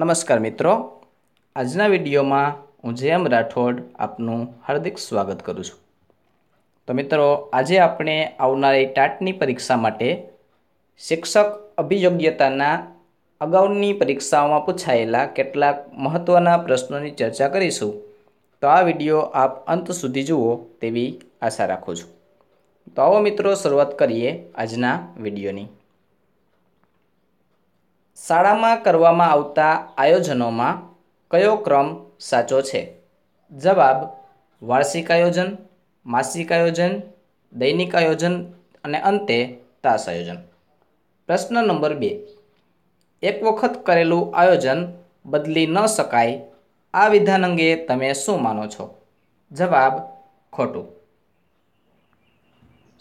નમસ્કાર મિત્રો આજના વિડીયોમાં હું જયમ રાઠોડ આપનું હાર્દિક સ્વાગત કરું છું તો મિત્રો આજે આપણે આવનારી ટાટની પરીક્ષા માટે શિક્ષક અભિયોગ્યતાના અગાઉની પરીક્ષાઓમાં પૂછાયેલા કેટલાક મહત્ત્વના પ્રશ્નોની ચર્ચા કરીશું તો આ વિડીયો આપ અંત સુધી જુઓ તેવી આશા રાખું છું તો આવો મિત્રો શરૂઆત કરીએ આજના વિડીયોની શાળામાં કરવામાં આવતા આયોજનોમાં કયો ક્રમ સાચો છે જવાબ વાર્ષિક આયોજન માસિક આયોજન દૈનિક આયોજન અને અંતે તાસ આયોજન પ્રશ્ન નંબર બે એક વખત કરેલું આયોજન બદલી ન શકાય આ વિધાન અંગે તમે શું માનો છો જવાબ ખોટું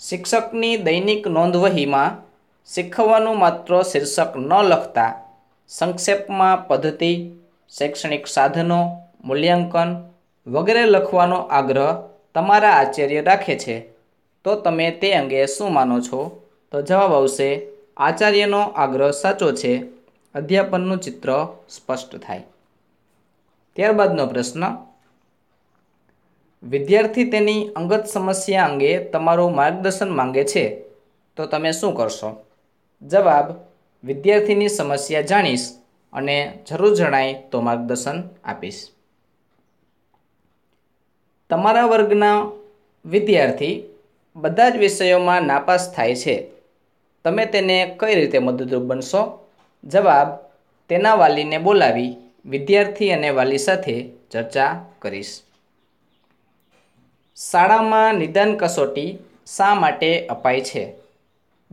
શિક્ષકની દૈનિક નોંધવહીમાં શીખવવાનું માત્ર શીર્ષક ન લખતા સંક્ષેપમાં પદ્ધતિ શૈક્ષણિક સાધનો મૂલ્યાંકન વગેરે લખવાનો આગ્રહ તમારા આચાર્ય રાખે છે તો તમે તે અંગે શું માનો છો તો જવાબ આવશે આચાર્યનો આગ્રહ સાચો છે અધ્યાપનનું ચિત્ર સ્પષ્ટ થાય ત્યારબાદનો પ્રશ્ન વિદ્યાર્થી તેની અંગત સમસ્યા અંગે તમારું માર્ગદર્શન માંગે છે તો તમે શું કરશો જવાબ વિદ્યાર્થીની સમસ્યા જાણીશ અને જરૂર જણાય તો માર્ગદર્શન આપીશ તમારા વર્ગના વિદ્યાર્થી બધા જ વિષયોમાં નાપાસ થાય છે તમે તેને કઈ રીતે મદદરૂપ બનશો જવાબ તેના વાલીને બોલાવી વિદ્યાર્થી અને વાલી સાથે ચર્ચા કરીશ શાળામાં નિદાન કસોટી શા માટે અપાય છે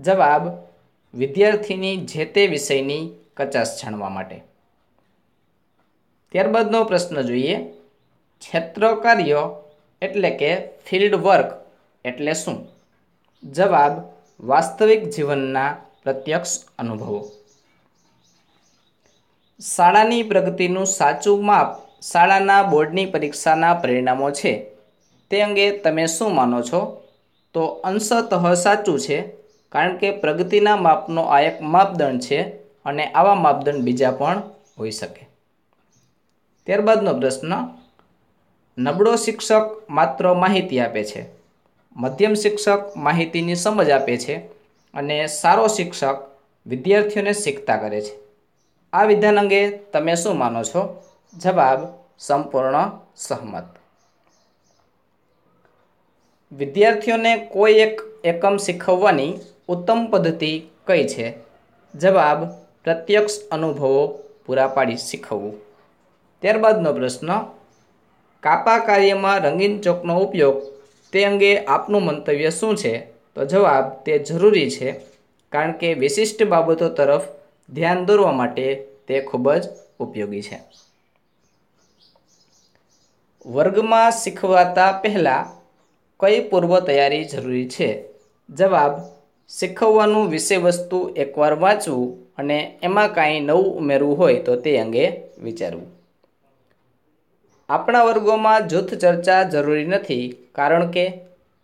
જવાબ વિદ્યાર્થીની જે તે વિષયની કચાશ જાણવા માટે ત્યારબાદનો પ્રશ્ન જોઈએ ક્ષેત્ર કાર્ય એટલે કે ફિલ્ડ વર્ક એટલે શું જવાબ વાસ્તવિક જીવનના પ્રત્યક્ષ અનુભવો શાળાની પ્રગતિનું સાચું માપ શાળાના બોર્ડની પરીક્ષાના પરિણામો છે તે અંગે તમે શું માનો છો તો અંશતઃ સાચું છે કારણ કે પ્રગતિના માપનો આ એક માપદંડ છે અને આવા માપદંડ બીજા પણ હોઈ શકે ત્યારબાદનો પ્રશ્ન નબળો શિક્ષક માત્ર માહિતી આપે છે મધ્યમ શિક્ષક માહિતીની સમજ આપે છે અને સારો શિક્ષક વિદ્યાર્થીઓને શીખતા કરે છે આ વિધાન અંગે તમે શું માનો છો જવાબ સંપૂર્ણ સહમત વિદ્યાર્થીઓને કોઈ એક એકમ શીખવવાની ઉત્તમ પદ્ધતિ કઈ છે જવાબ પ્રત્યક્ષ અનુભવો પૂરા પાડી શીખવવું ત્યારબાદનો પ્રશ્ન કાપા કાર્યમાં રંગીન ચોકનો ઉપયોગ તે અંગે આપનું મંતવ્ય શું છે તો જવાબ તે જરૂરી છે કારણ કે વિશિષ્ટ બાબતો તરફ ધ્યાન દોરવા માટે તે ખૂબ જ ઉપયોગી છે વર્ગમાં શીખવાતા પહેલાં કઈ પૂર્વ તૈયારી જરૂરી છે જવાબ શીખવવાનું વિષય વસ્તુ એકવાર વાંચવું અને એમાં કાંઈ નવું ઉમેરવું હોય તો તે અંગે વિચારવું આપણા વર્ગોમાં જૂથ ચર્ચા જરૂરી નથી કારણ કે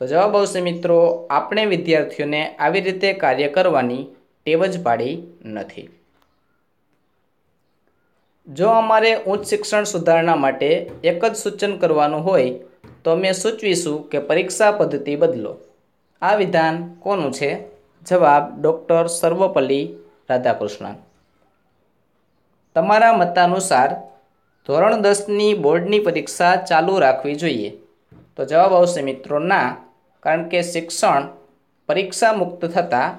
તો જવાબ આવશે મિત્રો આપણે વિદ્યાર્થીઓને આવી રીતે કાર્ય કરવાની ટેવ જ પાડી નથી જો અમારે ઉચ્ચ શિક્ષણ સુધારણા માટે એક જ સૂચન કરવાનું હોય તો અમે સૂચવીશું કે પરીક્ષા પદ્ધતિ બદલો આ વિધાન કોનું છે જવાબ ડૉક્ટર સર્વપલ્લી રાધાકૃષ્ણન તમારા મતાનુસાર ધોરણ દસની બોર્ડની પરીક્ષા ચાલુ રાખવી જોઈએ તો જવાબ આવશે મિત્રો ના કારણ કે શિક્ષણ પરીક્ષા મુક્ત થતાં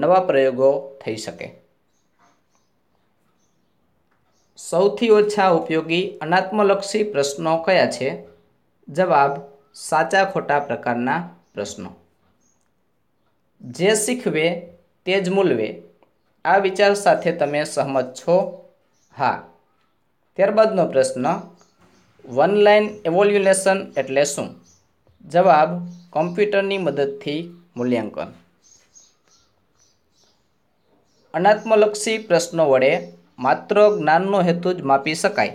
નવા પ્રયોગો થઈ શકે સૌથી ઓછા ઉપયોગી અનાત્મલક્ષી પ્રશ્નો કયા છે જવાબ સાચા ખોટા પ્રકારના પ્રશ્નો જે શીખવે તે જ મૂલવે આ વિચાર સાથે તમે સહમત છો હા ત્યારબાદનો પ્રશ્ન વન લાઇન એવોલ્યુલેશન એટલે શું જવાબ કોમ્પ્યુટરની મદદથી મૂલ્યાંકન અનાત્મલક્ષી પ્રશ્નો વડે માત્ર જ્ઞાનનો હેતુ જ માપી શકાય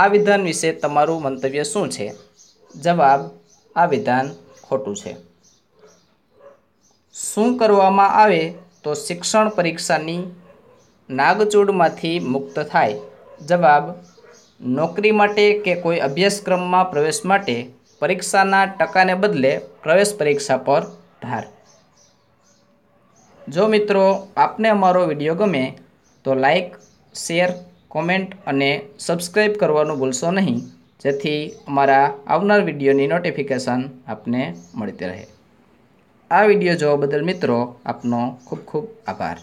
આ વિધાન વિશે તમારું મંતવ્ય શું છે જવાબ આ વિધાન ખોટું છે શું કરવામાં આવે તો શિક્ષણ પરીક્ષાની નાગચૂડમાંથી મુક્ત થાય જવાબ નોકરી માટે કે કોઈ અભ્યાસક્રમમાં પ્રવેશ માટે પરીક્ષાના ટકાને બદલે પ્રવેશ પરીક્ષા પર ભાર જો મિત્રો આપને અમારો વિડીયો ગમે તો લાઈક શેર કોમેન્ટ અને સબસ્ક્રાઈબ કરવાનું ભૂલશો નહીં જેથી અમારા આવનાર વિડીયોની નોટિફિકેશન આપને મળતી રહે આ વિડીયો જોવા બદલ મિત્રો આપનો ખૂબ ખૂબ આભાર